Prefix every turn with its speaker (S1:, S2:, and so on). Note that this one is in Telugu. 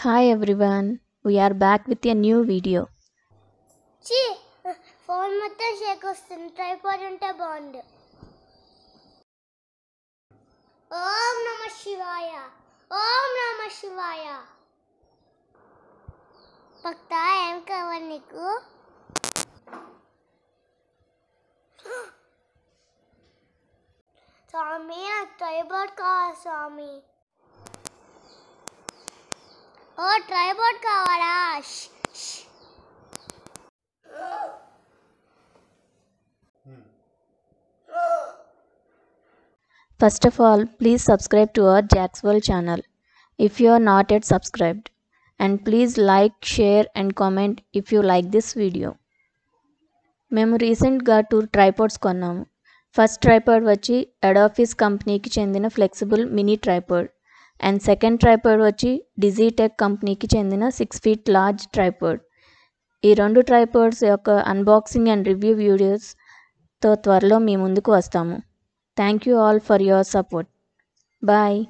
S1: hi everyone we're back with a new video
S2: చీ ఫోన్ మొత్తం షేక్ వస్తుంది ట్రైపాడ్ ఉంటే బాగుండు ఓం నమ శివాయ ఓం నమ శివాయ భక్త ఏం కావాలి నీకు స్వామి నాకు ట్రైబాడ్ కావాలి స్వామి ఓ ట్రైబోర్డ్ కావాలా
S1: first of all please subscribe to our Jack's world channel if you are not yet subscribed and please like share and comment if you like this video మేము రీసెంట్గా టూ ట్రైపాడ్స్ కొన్నాము ఫస్ట్ ట్రైపాడ్ వచ్చి ఎడాఫీస్ కంపెనీకి చెందిన flexible mini tripod and second tripod వచ్చి డిజీటెక్ కంపెనీకి చెందిన సిక్స్ ఫీట్ లార్జ్ ట్రైపాడ్ ఈ రెండు ట్రైపాడ్స్ యొక్క అన్బాక్సింగ్ అండ్ రివ్యూ వీడియోస్తో త్వరలో మీ ముందుకు వస్తాము thank you all for your support bye